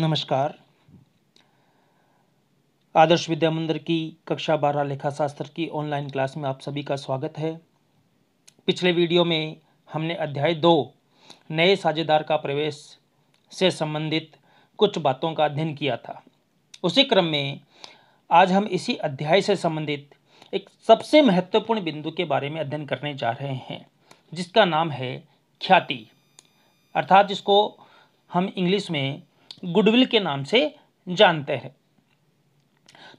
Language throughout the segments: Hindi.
नमस्कार आदर्श विद्या मंदिर की कक्षा बारह लेखा शास्त्र की ऑनलाइन क्लास में आप सभी का स्वागत है पिछले वीडियो में हमने अध्याय दो नए साझेदार का प्रवेश से संबंधित कुछ बातों का अध्ययन किया था उसी क्रम में आज हम इसी अध्याय से संबंधित एक सबसे महत्वपूर्ण बिंदु के बारे में अध्ययन करने जा रहे हैं जिसका नाम है ख्याति अर्थात जिसको हम इंग्लिश में गुडविल के नाम से जानते हैं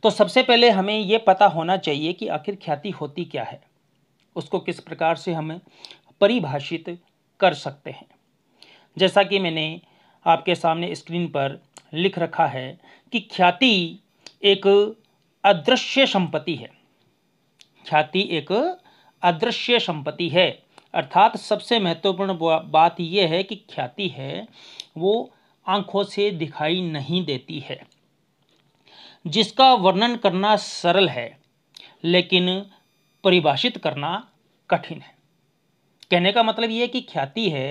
तो सबसे पहले हमें ये पता होना चाहिए कि आखिर ख्याति होती क्या है उसको किस प्रकार से हम परिभाषित कर सकते हैं जैसा कि मैंने आपके सामने स्क्रीन पर लिख रखा है कि ख्याति एक अदृश्य संपत्ति है ख्याति एक अदृश्य संपत्ति है अर्थात सबसे महत्वपूर्ण बात यह है कि ख्याति है वो आंखों से दिखाई नहीं देती है जिसका वर्णन करना सरल है लेकिन परिभाषित करना कठिन है कहने का मतलब यह कि ख्याति है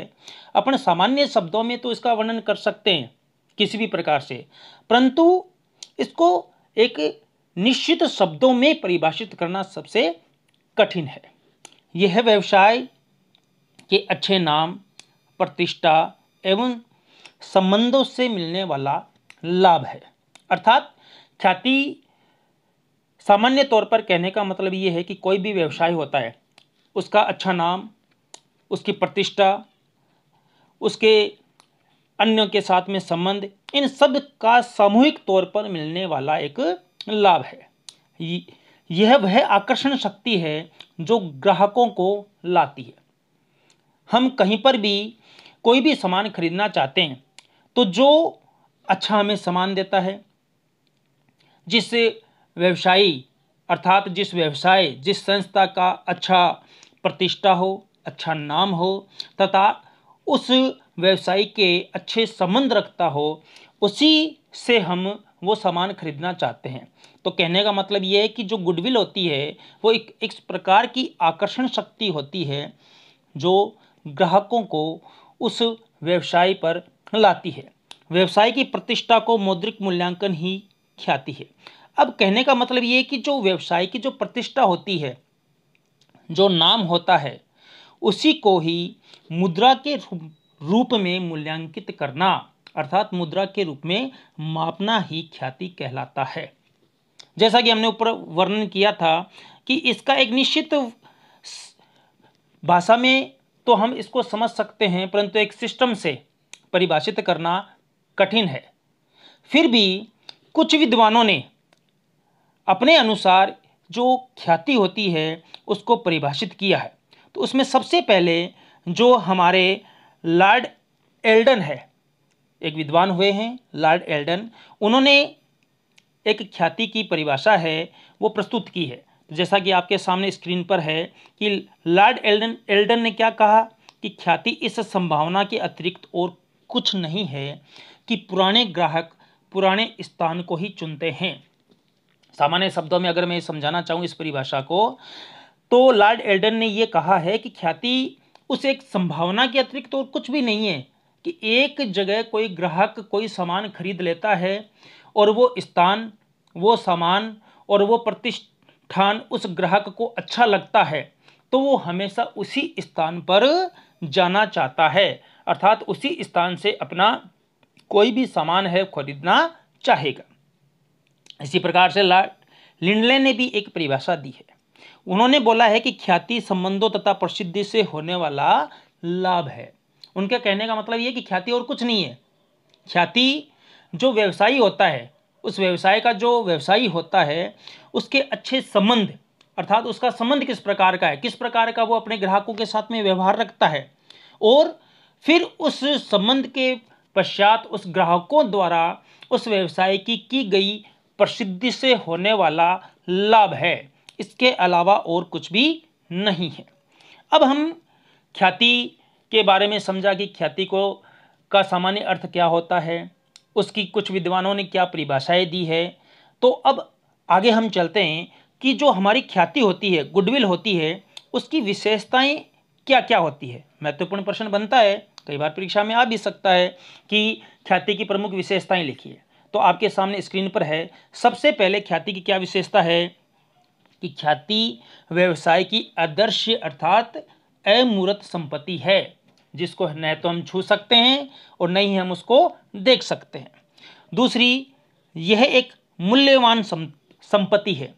अपन सामान्य शब्दों में तो इसका वर्णन कर सकते हैं किसी भी प्रकार से परंतु इसको एक निश्चित शब्दों में परिभाषित करना सबसे कठिन है यह व्यवसाय के अच्छे नाम प्रतिष्ठा एवं संबंधों से मिलने वाला लाभ है अर्थात ख्याति सामान्य तौर पर कहने का मतलब ये है कि कोई भी व्यवसाय होता है उसका अच्छा नाम उसकी प्रतिष्ठा उसके अन्यों के साथ में संबंध इन सब का सामूहिक तौर पर मिलने वाला एक लाभ है यह वह आकर्षण शक्ति है जो ग्राहकों को लाती है हम कहीं पर भी कोई भी सामान खरीदना चाहते हैं तो जो अच्छा हमें सामान देता है जिस व्यवसायी अर्थात जिस व्यवसाय जिस संस्था का अच्छा प्रतिष्ठा हो अच्छा नाम हो तथा उस व्यवसायी के अच्छे संबंध रखता हो उसी से हम वो सामान खरीदना चाहते हैं तो कहने का मतलब ये है कि जो गुडविल होती है वो एक एक प्रकार की आकर्षण शक्ति होती है जो ग्राहकों को उस व्यवसाय पर लाती है व्यवसाय की प्रतिष्ठा को मौद्रिक मूल्यांकन ही ख्याति है अब कहने का मतलब ये कि जो व्यवसाय की जो प्रतिष्ठा होती है जो नाम होता है उसी को ही मुद्रा के रूप में मूल्यांकित करना अर्थात मुद्रा के रूप में मापना ही ख्याति कहलाता है जैसा कि हमने ऊपर वर्णन किया था कि इसका एक निश्चित भाषा में तो हम इसको समझ सकते हैं परंतु एक सिस्टम से परिभाषित करना कठिन है फिर भी कुछ विद्वानों ने अपने अनुसार जो ख्याति होती है उसको परिभाषित किया है तो उसमें सबसे पहले जो हमारे लॉर्ड एल्डन है एक विद्वान हुए हैं लॉर्ड एल्डन उन्होंने एक ख्याति की परिभाषा है वो प्रस्तुत की है जैसा कि आपके सामने स्क्रीन पर है कि लॉर्ड एल्डन एल्डन ने क्या कहा कि ख्याति इस संभावना के अतिरिक्त और कुछ नहीं है कि पुराने ग्राहक पुराने स्थान को ही चुनते हैं सामान्य शब्दों में अगर मैं समझाना चाहूँ इस परिभाषा को तो लॉर्ड एल्डन ने यह कहा है कि ख्याति उस एक संभावना के अतिरिक्त और कुछ भी नहीं है कि एक जगह कोई ग्राहक कोई सामान खरीद लेता है और वो स्थान वो सामान और वो प्रतिष्ठान उस ग्राहक को अच्छा लगता है तो वो हमेशा उसी स्थान पर जाना चाहता है अर्थात उसी स्थान से अपना कोई भी सामान है खरीदना चाहेगा इसी प्रकार से ला लिंडले ने भी एक परिभाषा दी है उन्होंने बोला है कि ख्याति संबंधों तथा प्रसिद्धि से होने वाला लाभ है उनके कहने का मतलब यह कि ख्याति और कुछ नहीं है ख्याति जो व्यवसायी होता है उस व्यवसाय का जो व्यवसायी होता है उसके अच्छे संबंध अर्थात उसका संबंध किस प्रकार का है किस प्रकार का वो अपने ग्राहकों के साथ में व्यवहार रखता है और फिर उस संबंध के पश्चात उस ग्राहकों द्वारा उस व्यवसाय की की गई प्रसिद्धि से होने वाला लाभ है इसके अलावा और कुछ भी नहीं है अब हम ख्याति के बारे में समझा कि ख्याति को का सामान्य अर्थ क्या होता है उसकी कुछ विद्वानों ने क्या परिभाषाएं दी है तो अब आगे हम चलते हैं कि जो हमारी ख्याति होती है गुडविल होती है उसकी विशेषताएं क्या क्या होती है महत्वपूर्ण प्रश्न बनता है कई बार परीक्षा में आ भी सकता है कि ख्याति की प्रमुख विशेषताएं लिखिए तो आपके सामने स्क्रीन पर है सबसे पहले ख्याति की क्या विशेषता है कि ख्याति व्यवसाय की आदर्श अर्थात अमूर्त संपत्ति है जिसको न तो हम छू सकते हैं और न ही हम उसको देख सकते हैं दूसरी यह एक मूल्यवान संपत्ति है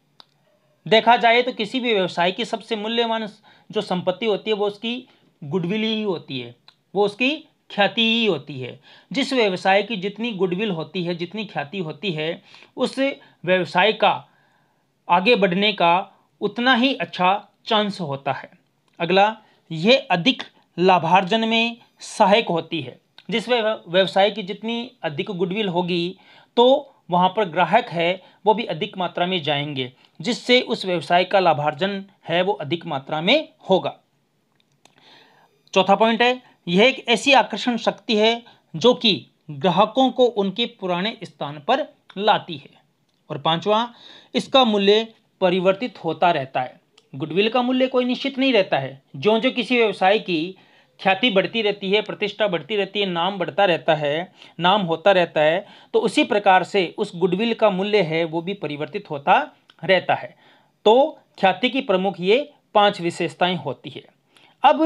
देखा जाए तो किसी भी व्यवसाय की सबसे मूल्यवान जो संपत्ति होती है वो उसकी गुडविल ही होती है वो उसकी ख्याति ही होती है जिस व्यवसाय की जितनी गुडविल होती है जितनी ख्याति होती है उस व्यवसाय का आगे बढ़ने का उतना ही अच्छा चांस होता है अगला ये अधिक लाभार्जन में सहायक होती है जिस व्यवसाय की जितनी अधिक गुडविल होगी तो वहाँ पर ग्राहक है वो भी अधिक मात्रा में जाएंगे जिससे उस व्यवसाय का लाभार्जन है वो अधिक मात्रा में होगा चौथा पॉइंट है यह एक ऐसी आकर्षण शक्ति है जो कि ग्राहकों को उनके पुराने स्थान पर लाती है और पांचवा इसका मूल्य परिवर्तित होता रहता है गुडविल का मूल्य कोई निश्चित नहीं रहता है जो जो किसी व्यवसाय की ख्याति बढ़ती रहती है प्रतिष्ठा बढ़ती रहती है नाम बढ़ता रहता है नाम होता रहता है तो उसी प्रकार से उस गुडविल का मूल्य है वो भी परिवर्तित होता रहता है तो ख्याति की प्रमुख ये पांच विशेषताएं होती है अब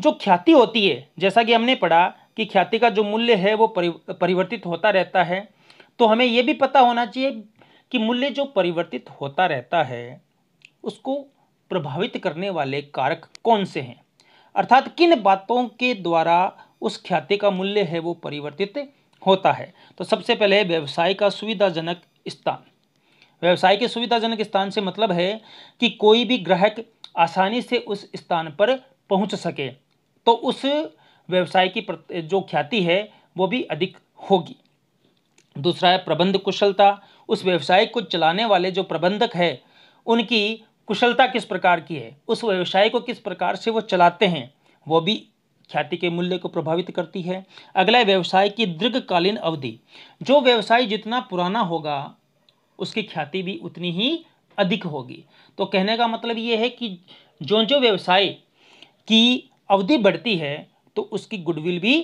जो ख्याति होती है जैसा कि हमने पढ़ा कि ख्याति का जो मूल्य है वो परिवर्तित होता रहता है तो हमें यह भी पता होना चाहिए कि मूल्य जो परिवर्तित होता रहता है उसको प्रभावित करने वाले कारक कौन से हैं अर्थात किन बातों के द्वारा उस ख्याति का मूल्य है वो परिवर्तित होता है तो सबसे पहले व्यवसाय का सुविधाजनक स्थान व्यवसाय के सुविधाजनक स्थान से मतलब है कि कोई भी ग्राहक आसानी से उस स्थान पर पहुंच सके तो उस व्यवसाय की जो ख्याति है वो भी अधिक होगी दूसरा है प्रबंध कुशलता उस व्यवसाय को चलाने वाले जो प्रबंधक है उनकी कुशलता किस प्रकार की है उस व्यवसाय को किस प्रकार से वो चलाते हैं वो भी ख्याति के मूल्य को प्रभावित करती है अगला व्यवसाय की दीर्घकालीन अवधि जो व्यवसाय जितना पुराना होगा उसकी ख्याति भी उतनी ही अधिक होगी तो कहने का मतलब ये है कि जो जो व्यवसाय की अवधि बढ़ती है तो उसकी गुडविल भी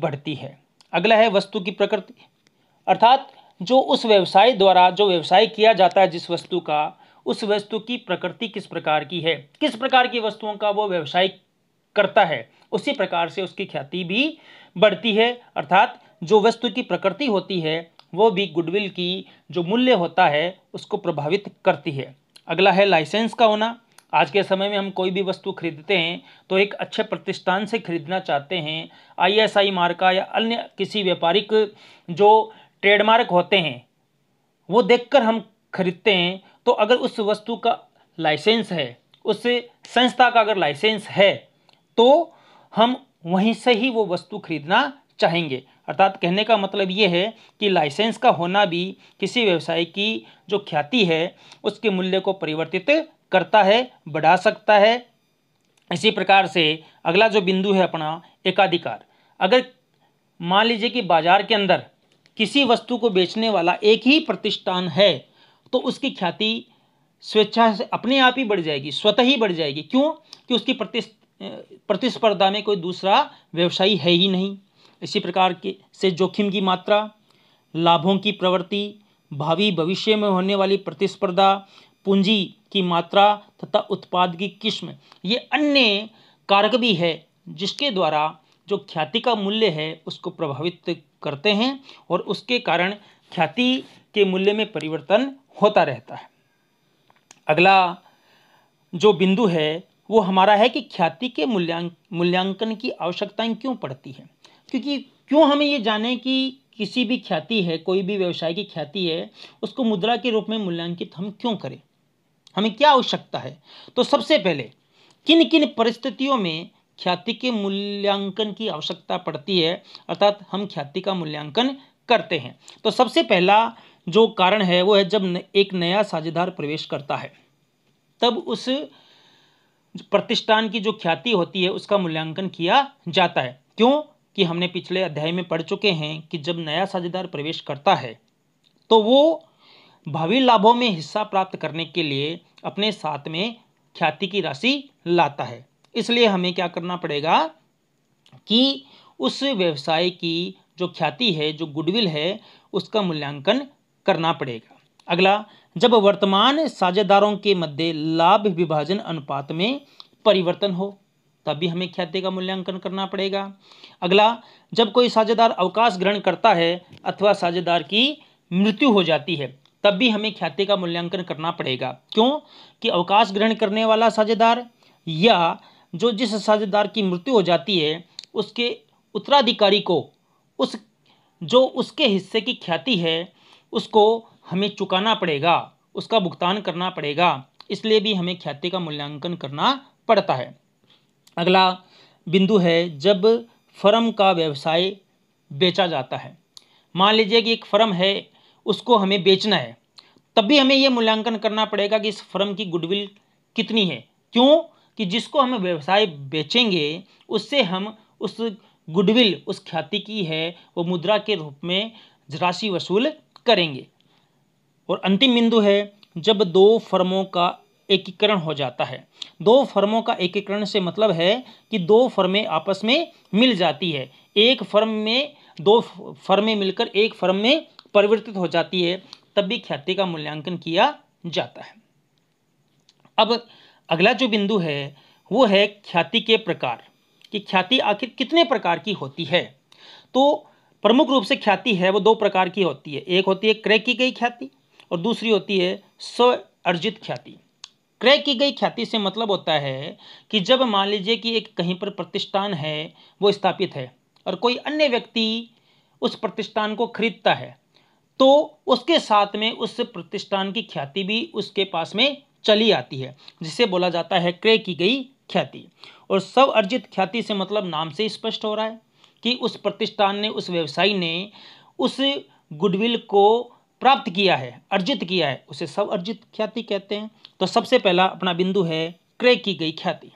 बढ़ती है अगला है वस्तु की प्रकृति अर्थात जो उस व्यवसाय द्वारा जो व्यवसाय किया जाता है जिस वस्तु का उस वस्तु की प्रकृति किस प्रकार की है किस प्रकार की वस्तुओं का वो व्यवसाय करता है उसी प्रकार से उसकी ख्याति भी बढ़ती है अर्थात जो वस्तु की प्रकृति होती है वो भी गुडविल की जो मूल्य होता है उसको प्रभावित करती है अगला है लाइसेंस का होना आज के समय में हम कोई भी वस्तु खरीदते हैं तो एक अच्छे प्रतिष्ठान से खरीदना चाहते हैं आईएसआई मार्का या अन्य किसी व्यापारिक जो ट्रेडमार्क होते हैं वो देखकर हम खरीदते हैं तो अगर उस वस्तु का लाइसेंस है उस संस्था का अगर लाइसेंस है तो हम वहीं से ही वो वस्तु खरीदना चाहेंगे अर्थात कहने का मतलब ये है कि लाइसेंस का होना भी किसी व्यवसाय की जो ख्याति है उसके मूल्य को परिवर्तित करता है बढ़ा सकता है इसी प्रकार से अगला जो बिंदु है अपना एकाधिकार अगर मान लीजिए कि बाजार के अंदर किसी वस्तु को बेचने वाला एक ही प्रतिष्ठान है तो उसकी ख्याति स्वेच्छा से अपने आप ही बढ़ जाएगी स्वतः ही बढ़ जाएगी क्यों कि उसकी प्रतिस्पर्धा में कोई दूसरा व्यवसायी है ही नहीं इसी प्रकार के से जोखिम की मात्रा लाभों की प्रवृत्ति भावी भविष्य में होने वाली प्रतिस्पर्धा पूंजी की मात्रा तथा उत्पाद की किस्म ये अन्य कारक भी है जिसके द्वारा जो ख्याति का मूल्य है उसको प्रभावित करते हैं और उसके कारण ख्याति के मूल्य में परिवर्तन होता रहता है अगला जो बिंदु है वो हमारा है कि ख्याति के मूल्यांक मूल्यांकन की आवश्यकताएं क्यों पड़ती हैं क्योंकि क्यों हमें ये जाने कि किसी भी ख्याति है कोई भी व्यवसाय की ख्याति है उसको मुद्रा के रूप में मूल्यांकित हम क्यों करें हमें क्या आवश्यकता है तो सबसे पहले किन किन परिस्थितियों में ख्याति के मूल्यांकन की आवश्यकता पड़ती है अर्थात हम ख्याति का मूल्यांकन करते हैं तो सबसे पहला जो कारण है वो है जब एक नया साझेदार प्रवेश करता है तब उस प्रतिष्ठान की जो ख्याति होती है उसका मूल्यांकन किया जाता है क्यों कि हमने पिछले अध्याय में पढ़ चुके हैं कि जब नया साझेदार प्रवेश करता है तो वो भावी लाभों में हिस्सा प्राप्त करने के लिए अपने साथ में ख्याति की राशि लाता है इसलिए हमें क्या करना पड़ेगा कि उस व्यवसाय की जो ख्याति है जो गुडविल है उसका मूल्यांकन करना पड़ेगा अगला जब वर्तमान साझेदारों के मध्य लाभ विभाजन अनुपात में परिवर्तन हो तभी हमें ख्याति का मूल्यांकन करना पड़ेगा अगला जब कोई साझेदार अवकाश ग्रहण करता है अथवा साझेदार की मृत्यु हो जाती है तब भी हमें ख्याति का मूल्यांकन करना पड़ेगा क्यों कि अवकाश ग्रहण करने वाला साझेदार या जो जिस साझेदार की मृत्यु हो जाती है उसके उत्तराधिकारी को उस जो उसके हिस्से की ख्याति है उसको हमें चुकाना पड़ेगा उसका भुगतान करना पड़ेगा इसलिए भी हमें ख्याति का मूल्यांकन करना पड़ता है अगला बिंदु है जब फर्म का व्यवसाय बेचा जाता है मान लीजिए कि एक फर्म है उसको हमें बेचना है तब भी हमें यह मूल्यांकन करना पड़ेगा कि इस फर्म की गुडविल कितनी है क्यों कि जिसको हम व्यवसाय बेचेंगे उससे हम उस गुडविल उस ख्याति की है वो मुद्रा के रूप में राशि वसूल करेंगे और अंतिम बिंदु है जब दो फर्मों का एकीकरण हो जाता है दो फर्मों का एकीकरण से मतलब है कि दो फर्में आपस में मिल जाती है एक फर्म में दो फर्में मिलकर एक फर्म में परिवर्तित हो जाती है तब भी ख्याति का मूल्यांकन किया जाता है अब अगला जो बिंदु है वो है ख्याति के प्रकार कि ख्याति आखिर कितने प्रकार की होती है तो प्रमुख रूप से ख्याति है वो दो प्रकार की होती है एक होती है क्रय की गई ख्याति और दूसरी होती है स्व अर्जित ख्याति क्रय की गई ख्याति से मतलब होता है कि जब मान लीजिए कि एक कहीं पर प्रतिष्ठान है वो स्थापित है और कोई अन्य व्यक्ति उस प्रतिष्ठान को खरीदता है तो उसके साथ में उस प्रतिष्ठान की ख्याति भी उसके पास में चली आती है जिसे बोला जाता है क्रय की गई ख्याति और सब अर्जित ख्याति से मतलब नाम से स्पष्ट हो रहा है कि उस प्रतिष्ठान ने उस व्यवसायी ने उस गुडविल को प्राप्त किया है अर्जित किया है उसे सब अर्जित ख्याति कहते हैं तो सबसे पहला अपना बिंदु है क्रय की गई ख्याति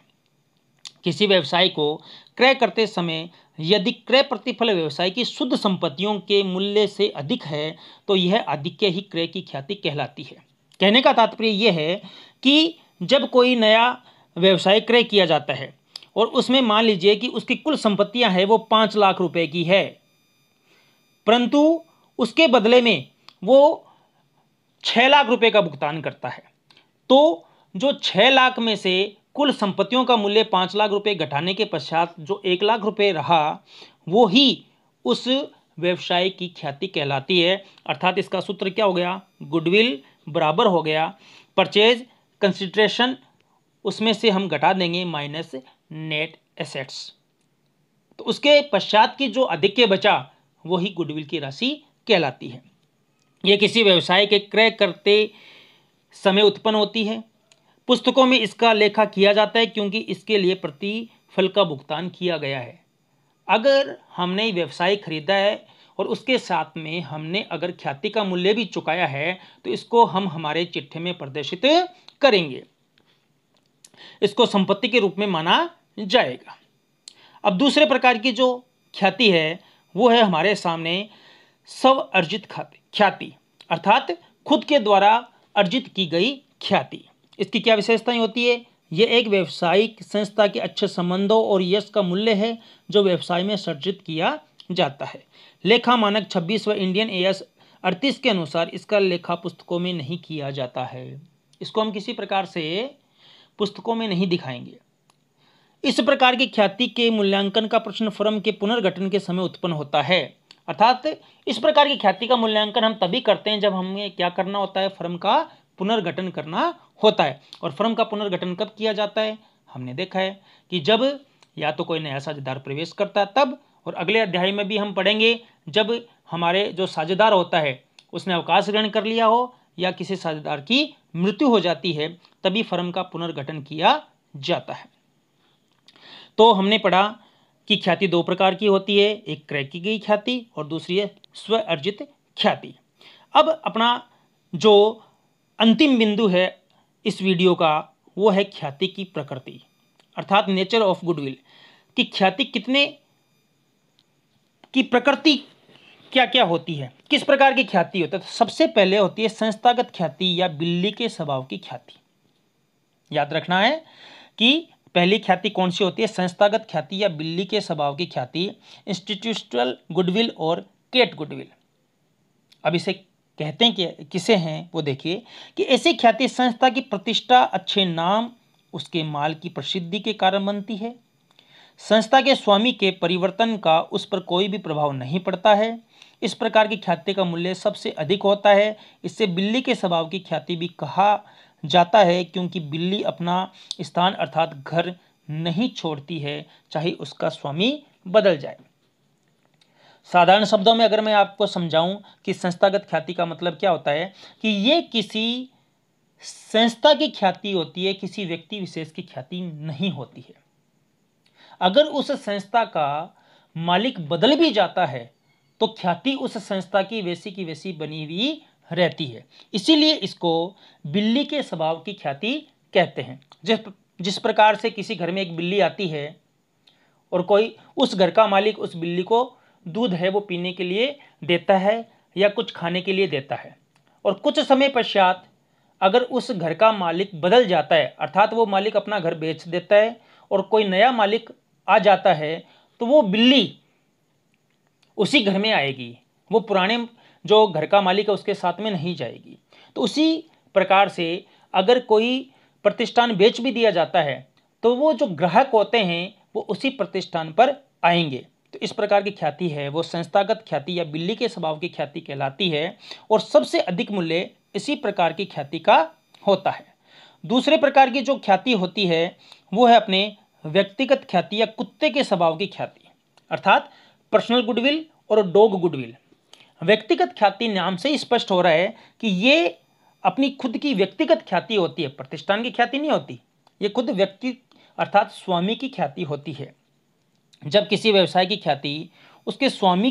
किसी व्यवसाय को क्रय करते समय यदि क्रय प्रतिफल व्यवसाय की शुद्ध संपत्तियों के मूल्य से अधिक है तो यह अधिक ही क्रय की ख्याति कहलाती है कहने का तात्पर्य यह है कि जब कोई नया व्यवसाय क्रय किया जाता है और उसमें मान लीजिए कि उसकी कुल संपत्तियां हैं वो पाँच लाख रुपए की है परंतु उसके बदले में वो छः लाख रुपए का भुगतान करता है तो जो छः लाख में से कुल संपत्तियों का मूल्य पाँच लाख रुपए घटाने के पश्चात जो एक लाख रुपए रहा वो ही उस व्यवसाय की ख्याति कहलाती है अर्थात इसका सूत्र क्या हो गया गुडविल बराबर हो गया परचेज कंसिड्रेशन उसमें से हम घटा देंगे माइनस नेट एसेट्स तो उसके पश्चात की जो अधिक्य बचा वही गुडविल की राशि कहलाती है ये किसी व्यवसाय के क्रय करते समय उत्पन्न होती है पुस्तकों में इसका लेखा किया जाता है क्योंकि इसके लिए प्रति फल का भुगतान किया गया है अगर हमने व्यवसाय खरीदा है और उसके साथ में हमने अगर ख्याति का मूल्य भी चुकाया है तो इसको हम हमारे चिट्ठे में प्रदर्शित करेंगे इसको संपत्ति के रूप में माना जाएगा अब दूसरे प्रकार की जो ख्याति है वो है हमारे सामने स्व अर्जित ख्याति अर्थात खुद के द्वारा अर्जित की गई ख्याति इसकी क्या विशेषताएं होती है यह एक व्यवसायिक संस्था के अच्छे संबंधों और यश का मूल्य है जो व्यवसाय में सर्जित किया जाता है लेखा मानक छब्बीस व इंडियन एएस अड़तीस के अनुसार इसका लेखा पुस्तकों में नहीं किया जाता है इसको हम किसी प्रकार से पुस्तकों में नहीं दिखाएंगे इस प्रकार की ख्याति के मूल्यांकन का प्रश्न फर्म के पुनर्गठन के समय उत्पन्न होता है अर्थात इस प्रकार की ख्याति का मूल्यांकन हम तभी करते हैं जब हमें क्या करना होता है फर्म का पुनर्गठन करना होता है और फर्म का पुनर्गठन कब किया जाता है हमने देखा है कि जब या तो कोई नया साझेदार प्रवेश करता है तब और अगले अध्याय में भी हम पढ़ेंगे जब हमारे जो साझेदार होता है उसने अवकाश ग्रहण कर लिया हो या किसी साझेदार की मृत्यु हो जाती है तभी फर्म का पुनर्गठन किया जाता है तो हमने पढ़ा कि ख्याति दो प्रकार की होती है एक क्रय की गई ख्याति और दूसरी है स्व अर्जित ख्याति अब अपना जो अंतिम बिंदु है इस वीडियो का वो है ख्याति की प्रकृति अर्थात नेचर ऑफ गुडविल कि ख्याति कितने की प्रकृति क्या क्या होती है किस प्रकार की ख्याति होती है तो सबसे पहले होती है संस्थागत ख्याति या बिल्ली के स्वभाव की ख्याति याद रखना है कि पहली ख्याति कौन सी होती है संस्थागत ख्याति या बिल्ली के स्वभाव की ख्याति इंस्टीट्यूशनल गुडविल और केट गुडविल अब इसे कहते हैं कि किसे हैं वो देखिए कि ऐसी ख्याति संस्था की प्रतिष्ठा अच्छे नाम उसके माल की प्रसिद्धि के कारण बनती है संस्था के स्वामी के परिवर्तन का उस पर कोई भी प्रभाव नहीं पड़ता है इस प्रकार की ख्याति का मूल्य सबसे अधिक होता है इससे बिल्ली के स्वभाव की ख्याति भी कहा जाता है क्योंकि बिल्ली अपना स्थान अर्थात घर नहीं छोड़ती है चाहे उसका स्वामी बदल जाए साधारण शब्दों में अगर मैं आपको समझाऊं कि संस्थागत ख्याति का मतलब क्या होता है कि ये किसी संस्था की ख्याति होती है किसी व्यक्ति विशेष की ख्याति नहीं होती है अगर उस संस्था का मालिक बदल भी जाता है तो ख्याति उस संस्था की वैसी की वैसी बनी हुई रहती है इसीलिए इसको बिल्ली के स्वभाव की ख्याति कहते हैं जिस जिस प्रकार से किसी घर में एक बिल्ली आती है और कोई उस घर का मालिक उस बिल्ली को दूध है वो पीने के लिए देता है या कुछ खाने के लिए देता है और कुछ समय पश्चात अगर उस घर का मालिक बदल जाता है अर्थात वो मालिक अपना घर बेच देता है और कोई नया मालिक आ जाता है तो वो बिल्ली उसी घर में आएगी वो पुराने जो घर का मालिक है उसके साथ में नहीं जाएगी तो उसी प्रकार से अगर कोई प्रतिष्ठान बेच भी दिया जाता है तो वो जो ग्राहक होते हैं वो उसी प्रतिष्ठान पर आएंगे तो इस प्रकार की ख्याति है वो संस्थागत ख्याति या बिल्ली के स्वभाव की ख्याति कहलाती है और सबसे अधिक मूल्य इसी प्रकार की ख्याति का होता है दूसरे प्रकार की जो ख्याति होती है वो है अपने व्यक्तिगत ख्याति या कुत्ते के स्वभाव की ख्याति अर्थात पर्सनल गुडविल और डॉग गुडविल व्यक्तिगत ख्याति नाम से स्पष्ट हो रहा है कि ये अपनी खुद की व्यक्तिगत ख्याति होती है प्रतिष्ठान की ख्याति नहीं होती ये खुद व्यक्ति अर्थात स्वामी की ख्याति होती है जब किसी व्यवसाय की ख्याति उसके स्वामी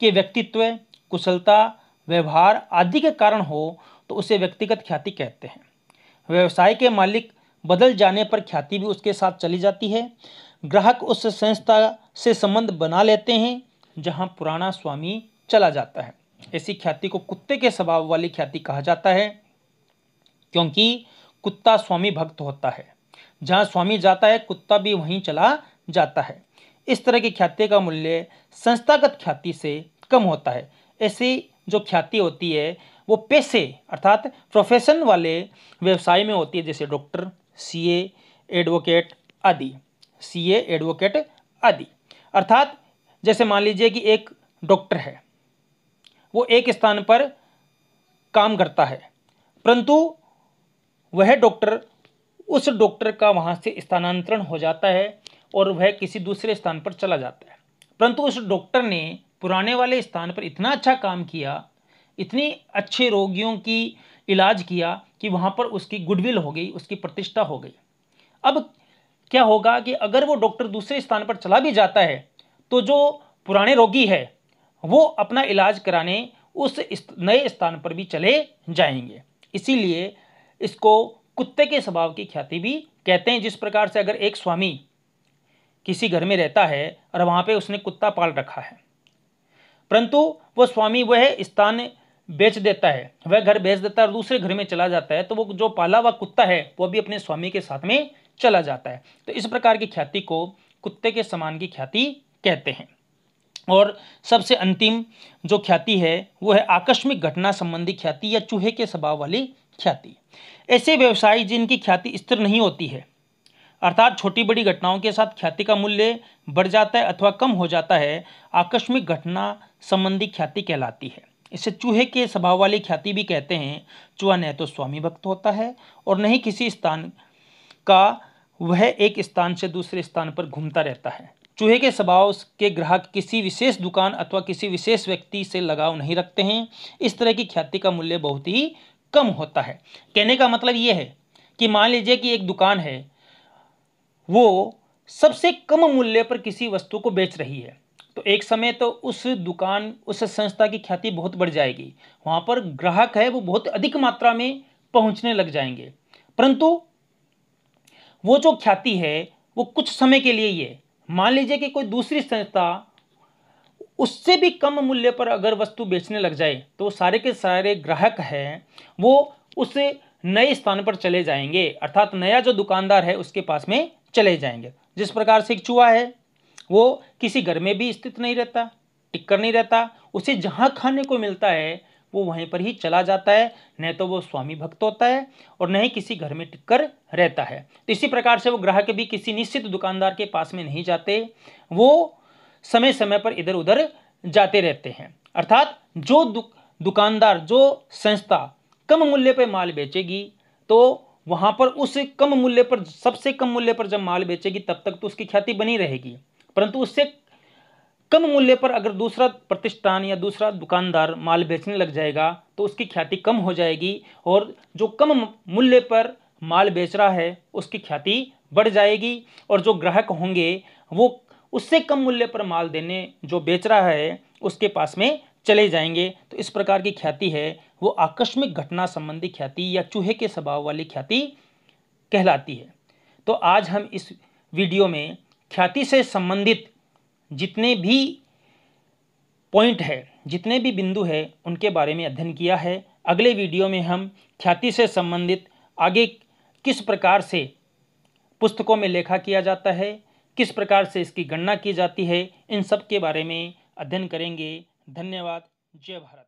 के व्यक्तित्व कुशलता व्यवहार आदि के कारण हो तो उसे व्यक्तिगत ख्याति कहते हैं व्यवसाय के मालिक बदल जाने पर ख्याति भी उसके साथ चली जाती है ग्राहक उस संस्था से संबंध बना लेते हैं जहां पुराना स्वामी चला जाता है ऐसी ख्याति को कुत्ते के स्वभाव वाली ख्याति कहा जाता है क्योंकि कुत्ता स्वामी भक्त होता है जहाँ स्वामी जाता है कुत्ता भी वहीं चला जाता है इस तरह की ख्याति का मूल्य संस्थागत ख्याति से कम होता है ऐसी जो ख्याति होती है वो पैसे अर्थात प्रोफेशन वाले व्यवसाय में होती है जैसे डॉक्टर सी एडवोकेट आदि सी एडवोकेट आदि अर्थात जैसे मान लीजिए कि एक डॉक्टर है वो एक स्थान पर काम करता है परंतु वह डॉक्टर उस डॉक्टर का वहाँ से स्थानांतरण हो जाता है और वह किसी दूसरे स्थान पर चला जाता है परंतु उस डॉक्टर ने पुराने वाले स्थान पर इतना अच्छा काम किया इतनी अच्छे रोगियों की इलाज किया कि वहाँ पर उसकी गुडविल हो गई उसकी प्रतिष्ठा हो गई अब क्या होगा कि अगर वो डॉक्टर दूसरे स्थान पर चला भी जाता है तो जो पुराने रोगी है वो अपना इलाज कराने उस नए स्थान पर भी चले जाएंगे इसीलिए इसको कुत्ते के स्वभाव की ख्याति भी कहते हैं जिस प्रकार से अगर एक स्वामी किसी घर में रहता है और वहाँ पे उसने कुत्ता पाल रखा है परंतु वो स्वामी वह स्थान बेच देता है वह घर बेच देता है और दूसरे घर में चला जाता है तो वो जो पाला हुआ कुत्ता है वो भी अपने स्वामी के साथ में चला जाता है तो इस प्रकार की ख्याति को कुत्ते के समान की ख्याति कहते हैं और सबसे अंतिम जो ख्याति है वो है आकस्मिक घटना संबंधी ख्याति या चूहे के स्वभाव वाली ख्याति ऐसे व्यवसाय जिनकी ख्याति स्थिर नहीं होती है अर्थात छोटी बड़ी घटनाओं के साथ ख्याति का मूल्य बढ़ जाता है अथवा कम हो जाता है आकस्मिक घटना संबंधी ख्याति कहलाती है इसे चूहे के स्वभाव वाली ख्याति भी कहते हैं चूहा न तो स्वामी भक्त होता है और न ही किसी स्थान का वह एक स्थान से दूसरे स्थान पर घूमता रहता है चूहे के स्वभाव के ग्राहक किसी विशेष दुकान अथवा किसी विशेष व्यक्ति से लगाव नहीं रखते हैं इस तरह की ख्याति का मूल्य बहुत ही कम होता है कहने का मतलब ये है कि मान लीजिए कि एक दुकान है वो सबसे कम मूल्य पर किसी वस्तु को बेच रही है तो एक समय तो उस दुकान उस संस्था की ख्याति बहुत बढ़ जाएगी वहाँ पर ग्राहक है वो बहुत अधिक मात्रा में पहुँचने लग जाएंगे परंतु वो जो ख्याति है वो कुछ समय के लिए ही है मान लीजिए कि कोई दूसरी संस्था उससे भी कम मूल्य पर अगर वस्तु बेचने लग जाए तो सारे के सारे ग्राहक हैं वो उस नए स्थान पर चले जाएंगे अर्थात नया जो दुकानदार है उसके पास में चले जाएंगे जिस प्रकार से एक चूहा है वो किसी घर में भी स्थित नहीं रहता टिक्कर नहीं रहता उसे जहाँ खाने को मिलता है वो वहीं पर ही चला जाता है न तो वो स्वामी भक्त होता है और न ही किसी घर में टिककर रहता है तो इसी प्रकार से वो ग्राहक भी किसी निश्चित दुकानदार के पास में नहीं जाते वो समय समय पर इधर उधर जाते रहते हैं अर्थात जो दुक, दुकानदार जो संस्था कम मूल्य पर माल बेचेगी तो वहां पर उस कम मूल्य पर सबसे कम मूल्य पर जब माल बेचेगी तब तक तो उसकी ख्याति बनी रहेगी परंतु उससे कम मूल्य पर अगर दूसरा प्रतिष्ठान या दूसरा दुकानदार माल बेचने लग जाएगा तो उसकी ख्याति कम हो जाएगी और जो कम मूल्य पर माल बेच रहा है उसकी ख्याति बढ़ जाएगी और जो ग्राहक होंगे वो उससे कम मूल्य पर माल देने जो बेच रहा है उसके पास में चले जाएंगे तो इस प्रकार की ख्याति है वो आकस्मिक घटना संबंधी ख्याति या चूहे के स्वभाव वाली ख्याति कहलाती है तो आज हम इस वीडियो में ख्याति से संबंधित जितने भी पॉइंट है जितने भी बिंदु है उनके बारे में अध्ययन किया है अगले वीडियो में हम ख्याति से संबंधित आगे किस प्रकार से पुस्तकों में लेखा किया जाता है किस प्रकार से इसकी गणना की जाती है इन सब के बारे में अध्ययन करेंगे धन्यवाद जय भारत